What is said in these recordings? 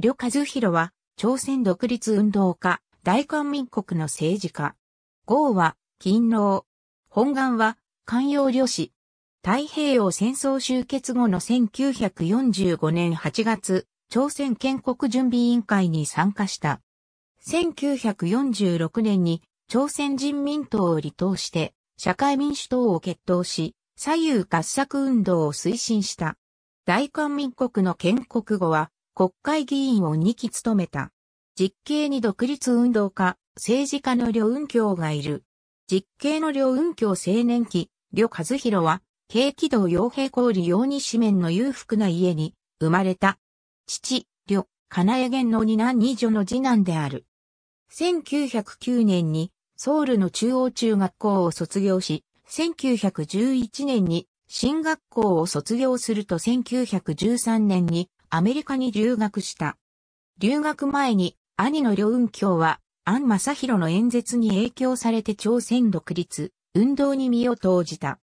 呂和弘は、朝鮮独立運動家、大韓民国の政治家。豪は、勤労。本願は、寛容漁師。太平洋戦争終結後の1945年8月、朝鮮建国準備委員会に参加した。1946年に朝鮮人民党を離党して社会民主党を決闘し、左右合作運動を推進した。大韓民国の建国後は国会議員を2期務めた。実刑に独立運動家、政治家の両運教がいる。実刑の両運教青年期、両和弘は、軽気道傭兵用に紙面の裕福な家に生まれた。父、両、金谷源の二男二女の次男である。1909年にソウルの中央中学校を卒業し、1911年に新学校を卒業すると1913年にアメリカに留学した。留学前に兄の両雲京は、安正ロの演説に影響されて朝鮮独立、運動に身を投じた。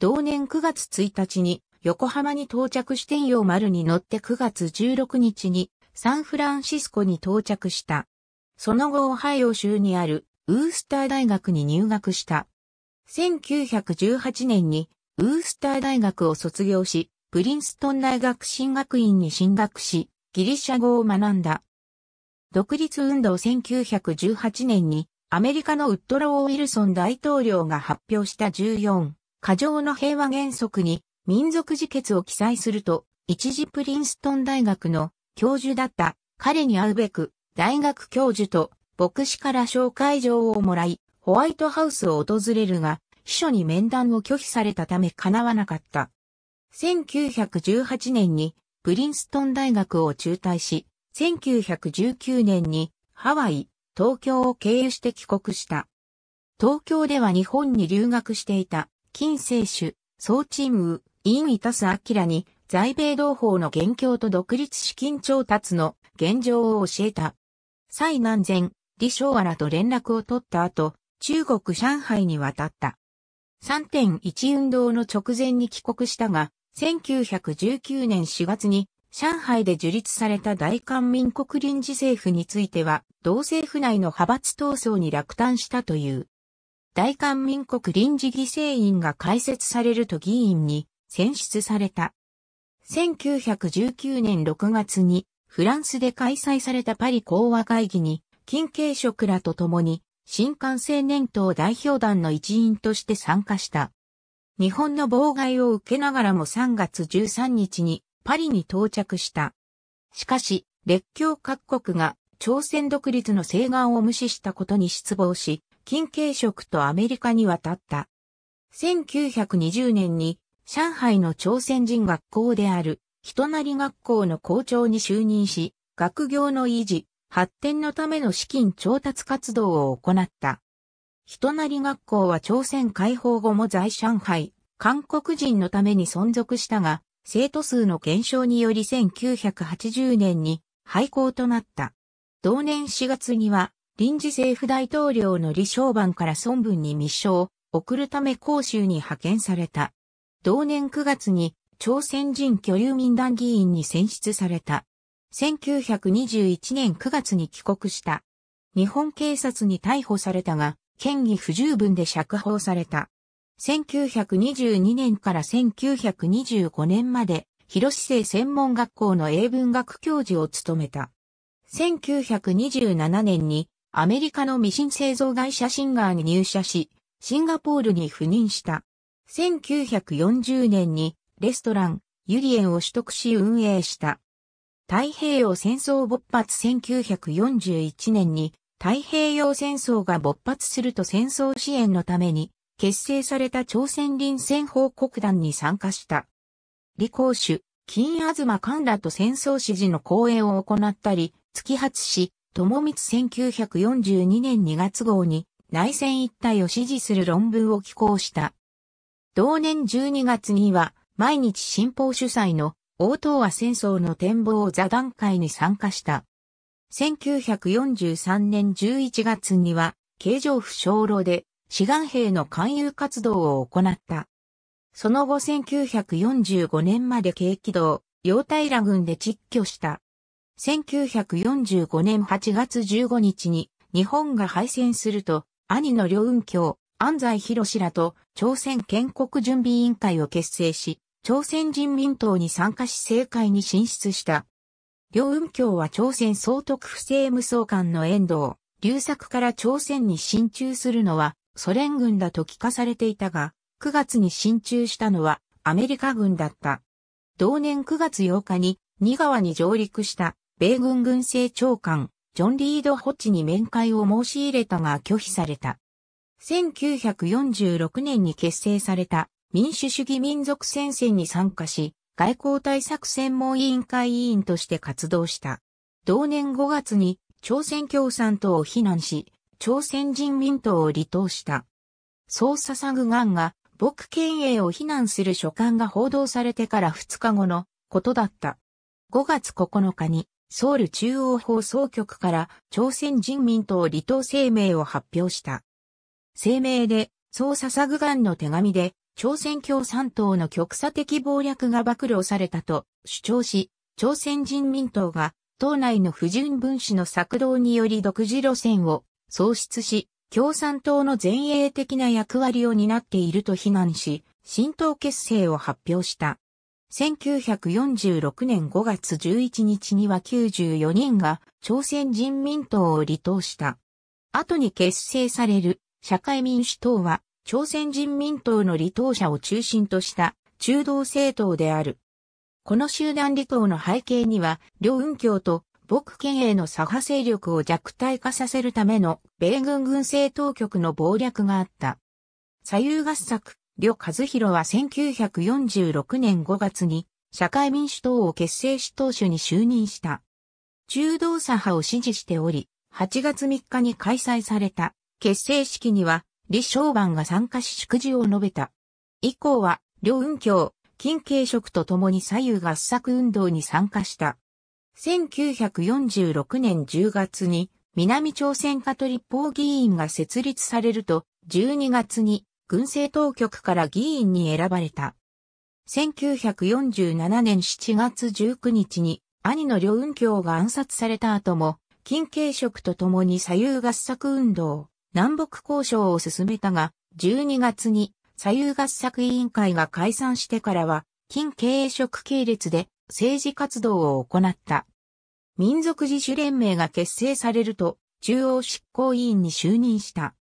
同年9月1日に横浜に到着してイオ丸に乗って9月16日にサンフランシスコに到着した。その後オハイオ州にあるウースター大学に入学した。1918年にウースター大学を卒業し、プリンストン大学進学院に進学し、ギリシャ語を学んだ。独立運動1918年にアメリカのウッドロー・ウィルソン大統領が発表した14、過剰の平和原則に民族自決を記載すると、一時プリンストン大学の教授だった彼に会うべく、大学教授と牧師から紹介状をもらい、ホワイトハウスを訪れるが、秘書に面談を拒否されたため叶わなかった。1918年にプリンストン大学を中退し、1919年にハワイ、東京を経由して帰国した。東京では日本に留学していた金聖主、総チーム、イン・イタス・アキラに在米同胞の元凶と独立資金調達の現状を教えた。蔡南前、李昌原と連絡を取った後、中国上海に渡った。3.1運動の直前に帰国したが、1919年4月に上海で樹立された大韓民国臨時政府については、同政府内の派閥闘争に落胆したという。大韓民国臨時議政院が開設されると議員に選出された。1919年6月にフランスで開催されたパリ講和会議に、金慶職らと共に、新幹青年党代表団の一員として参加した。日本の妨害を受けながらも3月13日にパリに到着した。しかし、列強各国が朝鮮独立の請願を無視したことに失望し、金慶職とアメリカに渡った。1920年に上海の朝鮮人学校である人なり学校の校長に就任し、学業の維持、発展のための資金調達活動を行った。人なり学校は朝鮮解放後も在上海、韓国人のために存続したが、生徒数の減少により1980年に廃校となった。同年4月には、臨時政府大統領の李承晩から孫文に密書を送るため公州に派遣された。同年9月に朝鮮人居留民団議員に選出された。1921年9月に帰国した。日本警察に逮捕されたが、嫌疑不十分で釈放された。1922年から1925年まで、広市政専門学校の英文学教授を務めた。1927年にアメリカのミシン製造会社シンガーに入社し、シンガポールに赴任した。1940年にレストラン、ユリエンを取得し運営した。太平洋戦争勃発1941年に太平洋戦争が勃発すると戦争支援のために結成された朝鮮臨戦報告団に参加した。李光主、金東官らと戦争支持の講演を行ったり、月発し、友光1942年2月号に内戦一体を支持する論文を寄稿した。同年12月には、毎日新報主催の大東亜戦争の展望座談会に参加した。1943年11月には、京城府小路で、志願兵の勧誘活動を行った。その後1945年まで軽機動、陽平軍で撤去した。1945年8月15日に日本が敗戦すると、兄の両雲京、安西博らと朝鮮建国準備委員会を結成し、朝鮮人民党に参加し政界に進出した。両雲峡は朝鮮総督府政無双官の遠藤、流作から朝鮮に進駐するのはソ連軍だと聞かされていたが、9月に進駐したのはアメリカ軍だった。同年9月8日に、新川に上陸した米軍軍政長官、ジョン・リード・ホッチに面会を申し入れたが拒否された。1946年に結成された民主主義民族戦線に参加し、外交対策専門委員会委員として活動した。同年5月に朝鮮共産党を非難し、朝鮮人民党を離党した。捜査サグガンが僕県営を非難する書簡が報道されてから2日後のことだった。5月9日にソウル中央放送局から朝鮮人民党離党声明を発表した。声明で、捜査サグガンの手紙で、朝鮮共産党の極左的暴略が暴露されたと主張し、朝鮮人民党が党内の不純分子の策動により独自路線を創出し、共産党の前衛的な役割を担っていると非難し、新党結成を発表した。1946年5月11日には94人が朝鮮人民党を離党した。後に結成される社会民主党は朝鮮人民党の離党者を中心とした中道政党である。この集団離党の背景には、両運協と僕県への左派勢力を弱体化させるための米軍軍政当局の謀略があった。左右合作、両和弘は1946年5月に社会民主党を結成し党首に就任した。中道左派を支持しており、8月3日に開催された結成式には李承晩が参加し祝辞を述べた。以降は、両運協、金継職と共に左右合作運動に参加した。1946年10月に、南朝鮮カリッポー議員が設立されると、12月に軍政当局から議員に選ばれた。1947年7月19日に兄の両運京が暗殺された後も、金継職と共に左右合作運動、南北交渉を進めたが、12月に左右合作委員会が解散してからは、近経営職系列で政治活動を行った。民族自主連盟が結成されると、中央執行委員に就任した。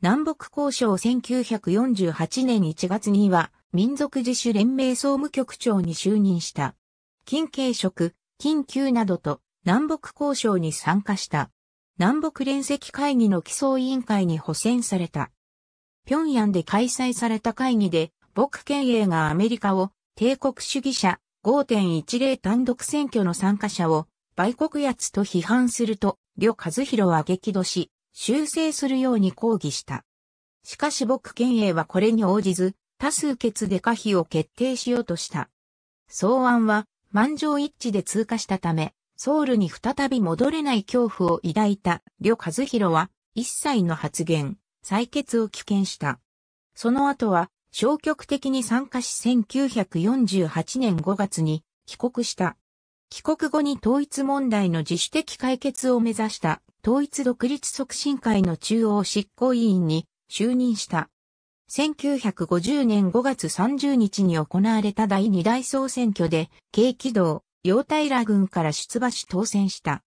南北交渉1948年1月には、民族自主連盟総務局長に就任した。近営職、近旧などと南北交渉に参加した。南北連席会議の基礎委員会に補選された。平壌で開催された会議で、僕県営がアメリカを帝国主義者5.10単独選挙の参加者を売国奴と批判すると、呂和弘は激怒し、修正するように抗議した。しかし僕県営はこれに応じず、多数決で可否を決定しようとした。草案は満場一致で通過したため、ソウルに再び戻れない恐怖を抱いた両和弘は一切の発言、採決を棄権した。その後は消極的に参加し1948年5月に帰国した。帰国後に統一問題の自主的解決を目指した統一独立促進会の中央執行委員に就任した。1950年5月30日に行われた第二大総選挙で、軽軌道、陽平軍から出馬し当選した。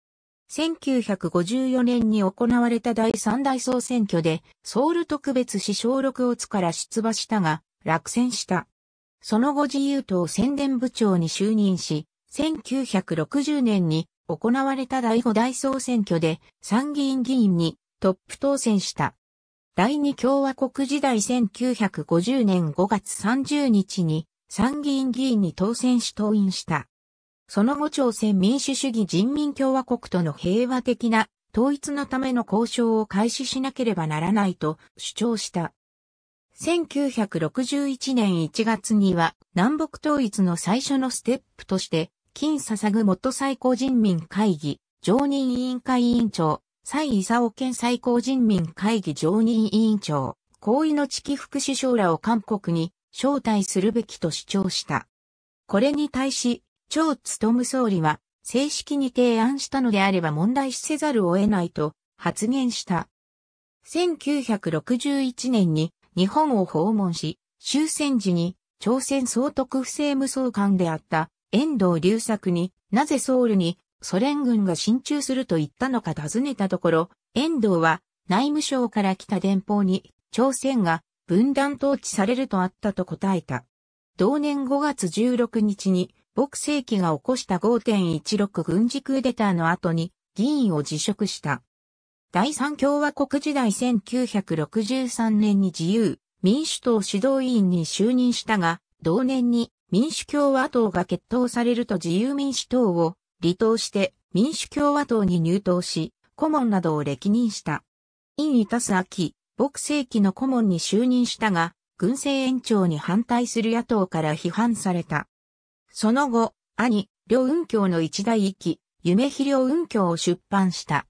1954年に行われた第三大総選挙で、ソウル特別市小6オツから出馬したが、落選した。その後自由党宣伝部長に就任し、1960年に行われた第5大総選挙で参議院議員にトップ当選した。第2共和国時代1950年5月30日に参議院議員に当選し党員した。その後朝鮮民主主義人民共和国との平和的な統一のための交渉を開始しなければならないと主張した。1961年1月には南北統一の最初のステップとして、金捧ぐ元最高人民会議常任委員会委員長、蔡伊佐県最高人民会議常任委員長、高位の地域副首相らを韓国に招待するべきと主張した。これに対し、張務総理は、正式に提案したのであれば問題視せざるを得ないと発言した。1961年に日本を訪問し、終戦時に朝鮮総督府政務総監であった遠藤隆作になぜソウルにソ連軍が進駐すると言ったのか尋ねたところ、遠藤は内務省から来た電報に朝鮮が分断統治されるとあったと答えた。同年5月16日に牧世紀が起こした5.16軍事クーデターの後に議員を辞職した。第三共和国時代1963年に自由民主党指導委員に就任したが、同年に民主共和党が決闘されると自由民主党を離党して民主共和党に入党し、顧問などを歴任した。委員いたす秋、牧世紀の顧問に就任したが、軍政延長に反対する野党から批判された。その後、兄、両雲教の一代一期、夢肥両雲教を出版した。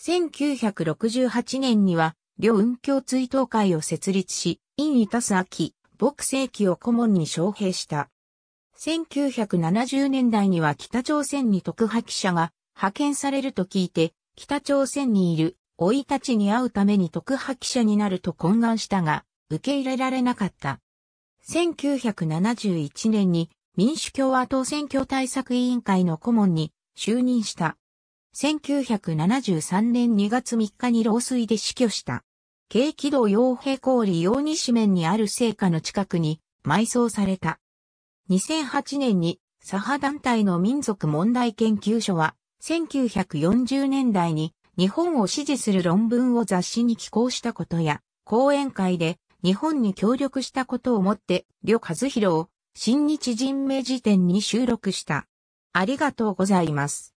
1968年には、両雲教追悼会を設立し、院いたす秋、牧世紀を顧問に招聘した。1970年代には北朝鮮に特派記者が派遣されると聞いて、北朝鮮にいる老いたちに会うために特派記者になると懇願したが、受け入れられなかった。1971年に民主共和党選挙対策委員会の顧問に就任した。1973年2月3日に老衰で死去した。軽軌道洋平行利用西面にある聖火の近くに埋葬された。2008年に左派団体の民族問題研究所は1940年代に日本を支持する論文を雑誌に寄稿したことや講演会で日本に協力したことをもって、両和弘を新日人名辞典に収録した。ありがとうございます。